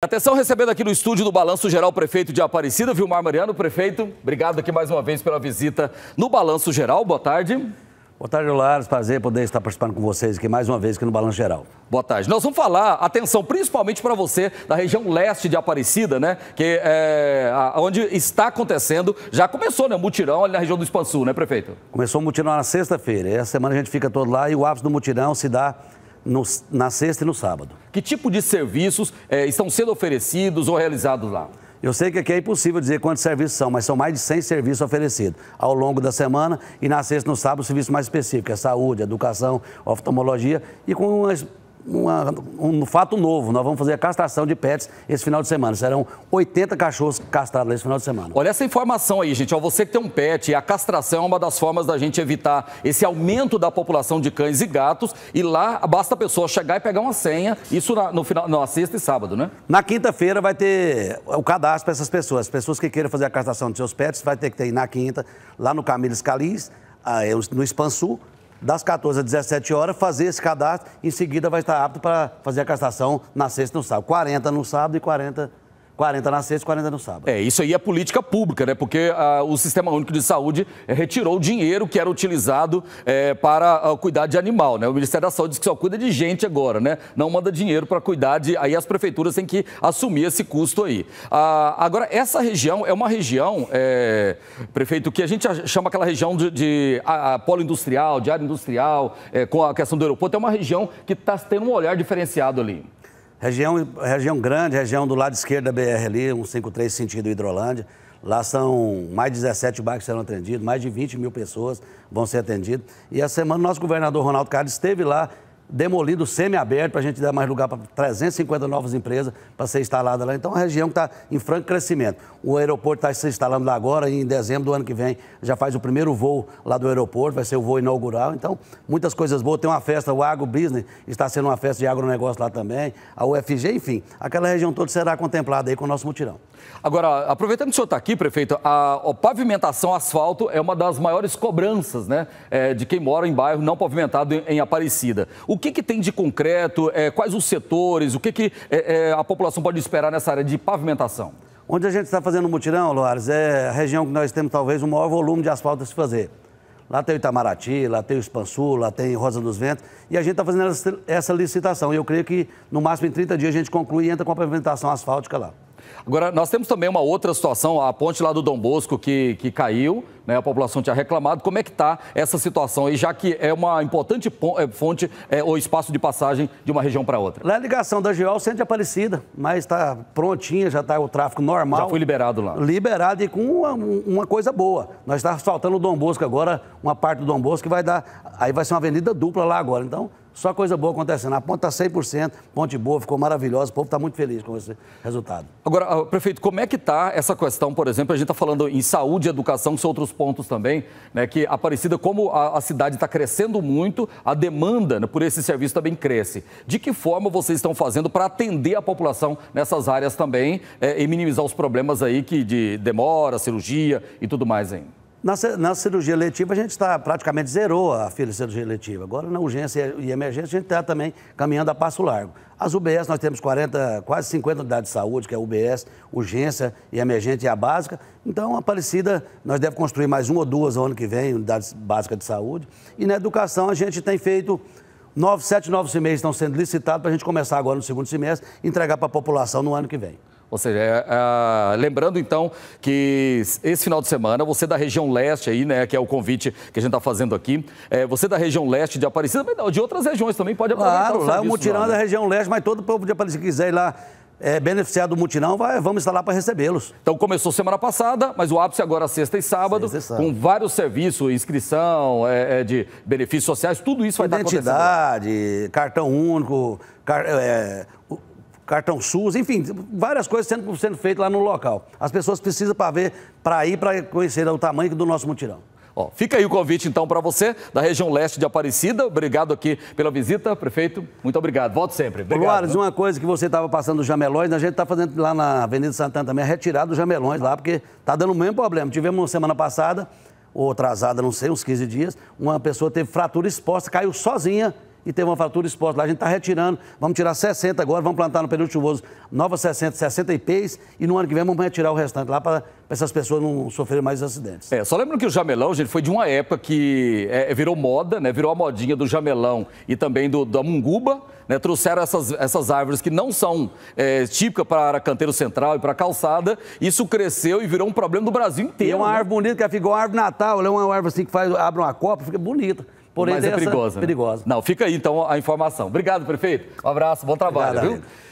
Atenção, recebendo aqui no estúdio do Balanço Geral o prefeito de Aparecida, Vilmar Mariano. Prefeito, obrigado aqui mais uma vez pela visita no Balanço Geral. Boa tarde. Boa tarde, Lares. Prazer poder estar participando com vocês aqui mais uma vez aqui no Balanço Geral. Boa tarde. Nós vamos falar, atenção, principalmente para você da região leste de Aparecida, né? Que é onde está acontecendo, já começou, né? Mutirão ali na região do Expansul, né, prefeito? Começou o mutirão na sexta-feira. Essa semana a gente fica todo lá e o ápice do mutirão se dá no, na sexta e no sábado. Que tipo de serviços é, estão sendo oferecidos ou realizados lá? Eu sei que aqui é impossível dizer quantos serviços são, mas são mais de 100 serviços oferecidos ao longo da semana e na sexta e no sábado, serviços mais específicos, é saúde, educação, oftalmologia e com uma uma, um fato novo. Nós vamos fazer a castração de pets esse final de semana. Serão 80 cachorros castrados nesse final de semana. Olha essa informação aí, gente. você que tem um pet, a castração é uma das formas da gente evitar esse aumento da população de cães e gatos. E lá basta a pessoa chegar e pegar uma senha. Isso na, no final, na sexta e sábado, né? Na quinta-feira vai ter o cadastro para essas pessoas. As pessoas que queiram fazer a castração de seus pets vai ter que ter na quinta, lá no Camilo Calis, ah, é, no Expansul das 14 às 17 horas, fazer esse cadastro, em seguida vai estar apto para fazer a castração na sexta e no sábado. 40 no sábado e 40 40 na sexta e 40 no sábado. É, isso aí é política pública, né? Porque ah, o Sistema Único de Saúde eh, retirou o dinheiro que era utilizado eh, para ah, cuidar de animal, né? O Ministério da Saúde diz que só cuida de gente agora, né? Não manda dinheiro para cuidar de... Aí as prefeituras têm que assumir esse custo aí. Ah, agora, essa região é uma região, eh, prefeito, que a gente chama aquela região de, de a, a, polo industrial, de área industrial, eh, com a questão do aeroporto, é uma região que está tendo um olhar diferenciado ali. Região, região grande, região do lado esquerdo da BR ali, 153 sentido Hidrolândia. Lá são mais de 17 bairros que serão atendidos, mais de 20 mil pessoas vão ser atendidas. E a semana, nosso governador Ronaldo Carlos esteve lá demolido semi-aberto para a gente dar mais lugar para 350 novas empresas para ser instalada lá. Então, é uma região que está em franco crescimento. O aeroporto está se instalando lá agora e em dezembro do ano que vem já faz o primeiro voo lá do aeroporto, vai ser o voo inaugural. Então, muitas coisas boas. Tem uma festa, o Agro Business está sendo uma festa de agronegócio lá também, a UFG, enfim, aquela região toda será contemplada aí com o nosso mutirão. Agora, aproveitando que o senhor está aqui, prefeito, a, a, pavimentação asfalto é uma das maiores cobranças né, é, de quem mora em bairro não pavimentado em, em Aparecida. O o que, que tem de concreto, é, quais os setores, o que, que é, é a população pode esperar nessa área de pavimentação? Onde a gente está fazendo mutirão, Loares, é a região que nós temos talvez o maior volume de asfalto a se fazer. Lá tem o Itamaraty, lá tem o Expansul, lá tem Rosa dos Ventos. E a gente está fazendo essa, essa licitação. E eu creio que no máximo em 30 dias a gente conclui e entra com a pavimentação asfáltica lá. Agora, nós temos também uma outra situação, a ponte lá do Dom Bosco que, que caiu, né, a população tinha reclamado. Como é que está essa situação aí, já que é uma importante é, fonte é, ou espaço de passagem de uma região para outra? Lá a é ligação da Geol Centro Aparecida, mas está prontinha, já está o tráfego normal. Já foi liberado lá. Liberado e com uma, uma coisa boa. Nós está faltando o Dom Bosco agora, uma parte do Dom Bosco que vai dar... Aí vai ser uma avenida dupla lá agora, então... Só coisa boa acontecendo. A ponta está 100%, ponte boa, ficou maravilhosa, o povo está muito feliz com esse resultado. Agora, ah, prefeito, como é que está essa questão, por exemplo, a gente está falando em saúde, educação, que são outros pontos também, né, que Aparecida, como a, a cidade está crescendo muito, a demanda né, por esse serviço também cresce. De que forma vocês estão fazendo para atender a população nessas áreas também é, e minimizar os problemas aí que de demora, cirurgia e tudo mais ainda? Na, na cirurgia letiva, a gente está praticamente zerou a fila de cirurgia letiva. Agora, na urgência e emergência, a gente está também caminhando a passo largo. As UBS, nós temos 40, quase 50 unidades de saúde, que é UBS, urgência e emergente e a básica. Então, a Aparecida, nós devemos construir mais uma ou duas no ano que vem, unidades básicas de saúde. E na educação, a gente tem feito nove sete novos semestres estão sendo licitados para a gente começar agora no segundo semestre e entregar para a população no ano que vem. Ou seja, é, é, lembrando então que esse final de semana, você da região leste aí, né, que é o convite que a gente está fazendo aqui, é, você da região leste de Aparecida, mas de outras regiões também pode aproveitar. Claro, lá é o mutirão né? da né? região leste, mas todo o povo de Aparecida que quiser ir lá é, beneficiar do mutirão, vai, vamos estar lá para recebê-los. Então começou semana passada, mas o ápice agora é sexta e sábado, sexta e sábado. com vários serviços, inscrição é, é, de benefícios sociais, tudo isso vai Identidade, estar acontecendo. Identidade, cartão único, car, é, cartão SUS, enfim, várias coisas sendo, sendo feitas lá no local. As pessoas precisam para ver, para ir, para conhecer o tamanho do nosso mutirão. Ó, fica aí o convite então para você da região leste de Aparecida. Obrigado aqui pela visita, prefeito. Muito obrigado. Volto sempre. Obrigado. Luares, uma coisa que você estava passando os jamelões, né, a gente está fazendo lá na Avenida Santana também, a é retirada dos jamelões lá, porque está dando o mesmo problema. Tivemos semana passada, ou atrasada, não sei, uns 15 dias, uma pessoa teve fratura exposta, caiu sozinha e teve uma fratura exposta lá. A gente está retirando, vamos tirar 60 agora, vamos plantar no período chuvoso novas 60, 60 IPs e no ano que vem vamos retirar o restante lá para essas pessoas não sofrerem mais acidentes. É, só lembro que o jamelão, gente, foi de uma época que é, virou moda, né? Virou a modinha do jamelão e também do, da munguba, né? Trouxeram essas, essas árvores que não são é, típicas para canteiro central e para calçada. Isso cresceu e virou um problema do Brasil inteiro. E é uma né? árvore bonita que ficou a árvore natal, é uma árvore assim que faz, abre uma copa, fica bonita. Porém, mas é perigosa. Né? Perigosa. Não, fica aí então a informação. Obrigado, prefeito. Um abraço, bom trabalho. Obrigado,